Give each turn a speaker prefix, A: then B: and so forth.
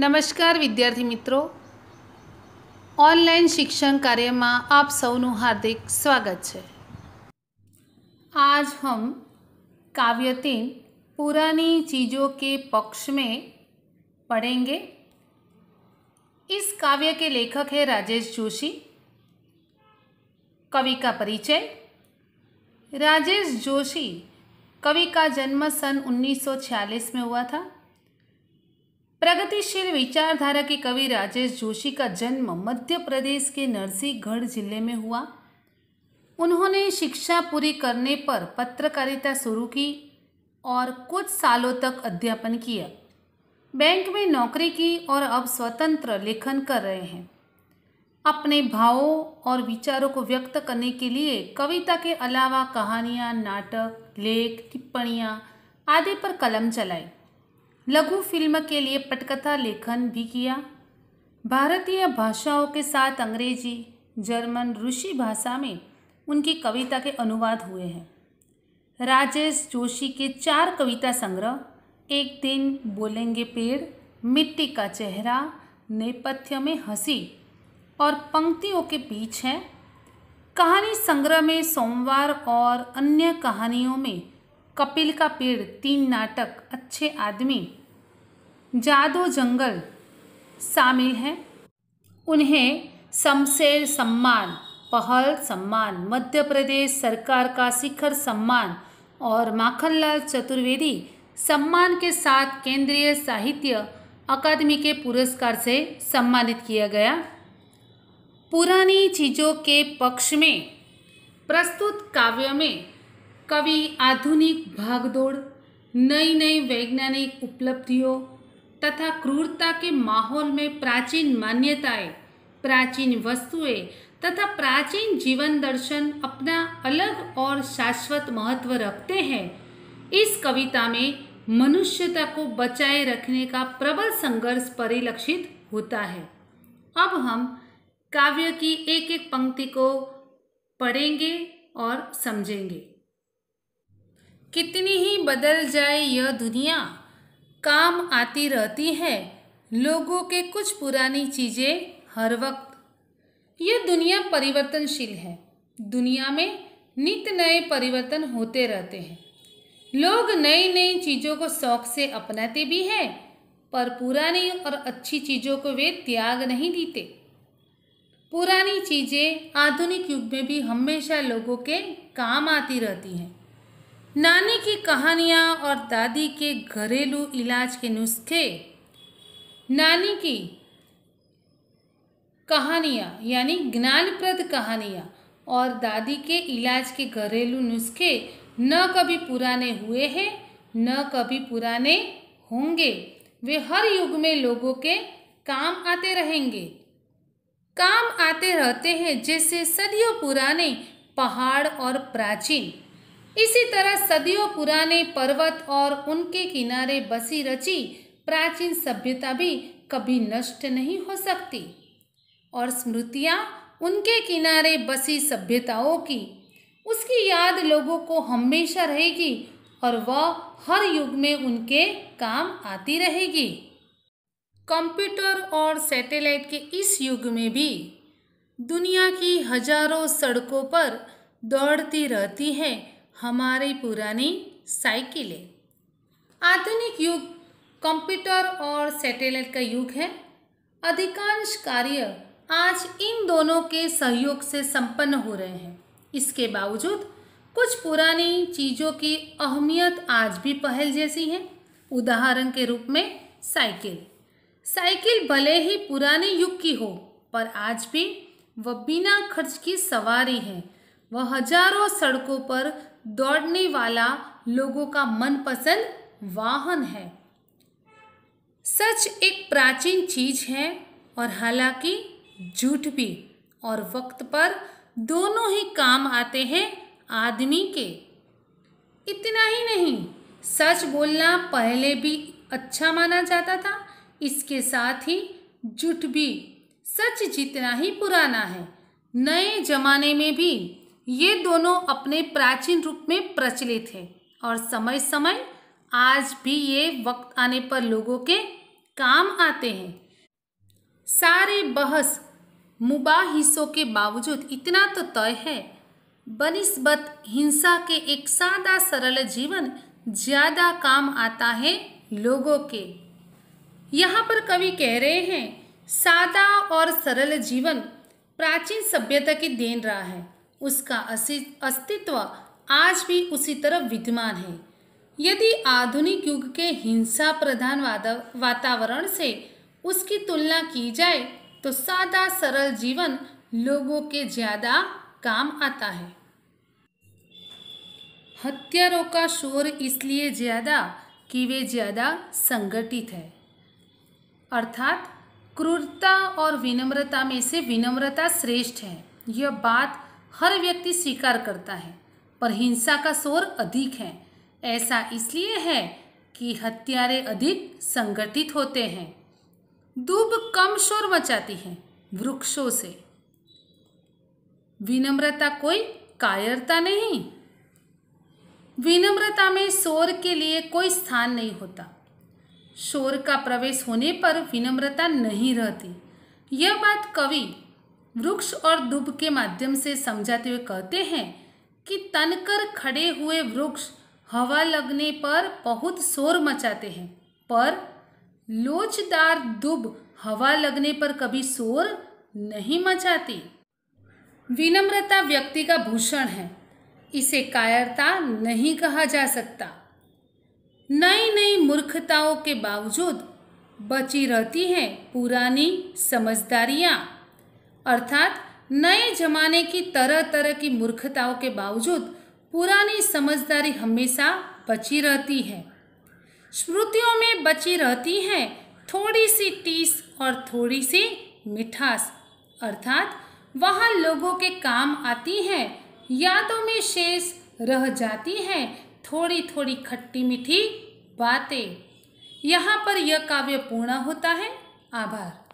A: नमस्कार विद्यार्थी मित्रों ऑनलाइन शिक्षण कार्य में आप સૌનું हार्दिक स्वागत है आज हम काव्य तीन पुरानी चीज़ों के पक्ष में पढ़ेंगे इस काव्य के लेखक है राजेश जोशी कवि का परिचय राजेश जोशी कवि का जन्म सन 1946 में हुआ था प्रगतिशील विचारधारा के कवि राजेश जोशी का जन्म मध्य प्रदेश के नरसिंहगढ़ जिले में हुआ उन्होंने शिक्षा पूरी करने पर पत्रकारिता शुरू की और कुछ सालों तक अध्यापन किया बैंक में नौकरी की और अब स्वतंत्र लेखन कर रहे हैं अपने भावों और विचारों को व्यक्त करने के लिए कविता के अलावा कहानियाँ नाटक लेख टिप्पणियाँ आदि पर कलम चलाई लघु फिल्म के लिए पटकथा लेखन भी किया भारतीय भाषाओं के साथ अंग्रेजी जर्मन रूसी भाषा में उनकी कविता के अनुवाद हुए हैं राजेश जोशी के चार कविता संग्रह एक दिन बोलेंगे पेड़ मिट्टी का चेहरा नेपथ्य में हंसी और पंक्तियों के बीच है कहानी संग्रह में सोमवार और अन्य कहानियों में कपिल का पेड़ तीन नाटक अच्छे आदमी जादो जंगल शामिल हैं उन्हें शमशेर सम्मान पहल सम्मान मध्य प्रदेश सरकार का शिखर सम्मान और माखनलाल चतुर्वेदी सम्मान के साथ केंद्रीय साहित्य अकादमी के पुरस्कार से सम्मानित किया गया पुरानी चीज़ों के पक्ष में प्रस्तुत काव्य में कवि आधुनिक भागदौड़ नई नई वैज्ञानिक उपलब्धियों तथा क्रूरता के माहौल में प्राचीन मान्यताएं प्राचीन वस्तुएं तथा प्राचीन जीवन दर्शन अपना अलग और शाश्वत महत्व रखते हैं इस कविता में मनुष्यता को बचाए रखने का प्रबल संघर्ष परिलक्षित होता है अब हम काव्य की एक एक पंक्ति को पढ़ेंगे और समझेंगे कितनी ही बदल जाए यह दुनिया काम आती रहती है लोगों के कुछ पुरानी चीज़ें हर वक्त यह दुनिया परिवर्तनशील है दुनिया में नित नए परिवर्तन होते रहते हैं लोग नई नई चीज़ों को शौक से अपनाते भी हैं पर पुरानी और अच्छी चीज़ों को वे त्याग नहीं देते पुरानी चीज़ें आधुनिक युग में भी हमेशा लोगों के काम आती रहती हैं नानी की कहानियाँ और दादी के घरेलू इलाज के नुस्खे नानी की कहानियाँ यानी ज्ञानप्रद कहानियाँ और दादी के इलाज के घरेलू नुस्खे न कभी पुराने हुए हैं न कभी पुराने होंगे वे हर युग में लोगों के काम आते रहेंगे काम आते रहते हैं जैसे सदियों पुराने पहाड़ और प्राचीन इसी तरह सदियों पुराने पर्वत और उनके किनारे बसी रची प्राचीन सभ्यता भी कभी नष्ट नहीं हो सकती और स्मृतियाँ उनके किनारे बसी सभ्यताओं की उसकी याद लोगों को हमेशा रहेगी और वह हर युग में उनके काम आती रहेगी कंप्यूटर और सैटेलाइट के इस युग में भी दुनिया की हजारों सड़कों पर दौड़ती रहती हैं हमारी पुरानी साइकिलें आधुनिक युग कंप्यूटर और सैटेलाइट का युग है अधिकांश कार्य आज इन दोनों के सहयोग से संपन्न हो रहे हैं इसके बावजूद कुछ पुरानी चीज़ों की अहमियत आज भी पहल जैसी है उदाहरण के रूप में साइकिल साइकिल भले ही पुराने युग की हो पर आज भी वह बिना खर्च की सवारी है वह हजारों सड़कों पर दौड़ने वाला लोगों का मनपसंद वाहन है सच एक प्राचीन चीज है और हालांकि झूठ भी और वक्त पर दोनों ही काम आते हैं आदमी के इतना ही नहीं सच बोलना पहले भी अच्छा माना जाता था इसके साथ ही झूठ भी सच जितना ही पुराना है नए जमाने में भी ये दोनों अपने प्राचीन रूप में प्रचलित हैं और समय समय आज भी ये वक्त आने पर लोगों के काम आते हैं सारे बहस हिस्सों के बावजूद इतना तो तय है बनिस्बत हिंसा के एक सादा सरल जीवन ज़्यादा काम आता है लोगों के यहाँ पर कवि कह रहे हैं सादा और सरल जीवन प्राचीन सभ्यता की देन रहा है उसका अस्तित्व आज भी उसी तरह विद्यमान है यदि आधुनिक युग के हिंसा प्रधान वातावरण से उसकी तुलना की जाए तो सादा सरल जीवन लोगों के ज़्यादा काम आता है हत्यारों का शोर इसलिए ज़्यादा कि वे ज़्यादा संगठित है अर्थात क्रूरता और विनम्रता में से विनम्रता श्रेष्ठ है यह बात हर व्यक्ति स्वीकार करता है पर हिंसा का शोर अधिक है ऐसा इसलिए है कि हत्यारे अधिक संगठित होते हैं दूब कम शोर मचाती है वृक्षों से विनम्रता कोई कायरता नहीं विनम्रता में शोर के लिए कोई स्थान नहीं होता शोर का प्रवेश होने पर विनम्रता नहीं रहती यह बात कवि वृक्ष और दुब के माध्यम से समझाते हुए कहते हैं कि तनकर खड़े हुए वृक्ष हवा लगने पर बहुत शोर मचाते हैं पर लोचदार दुब हवा लगने पर कभी शोर नहीं मचाती विनम्रता व्यक्ति का भूषण है इसे कायरता नहीं कहा जा सकता नई नई मूर्खताओं के बावजूद बची रहती हैं पुरानी समझदारियाँ अर्थात नए जमाने की तरह तरह की मूर्खताओं के बावजूद पुरानी समझदारी हमेशा बची रहती है श्रुतियों में बची रहती है थोड़ी सी टीस और थोड़ी सी मिठास अर्थात वहाँ लोगों के काम आती है यादों में शेष रह जाती है थोड़ी थोड़ी खट्टी मीठी बातें यहाँ पर यह काव्य पूर्ण होता है आभार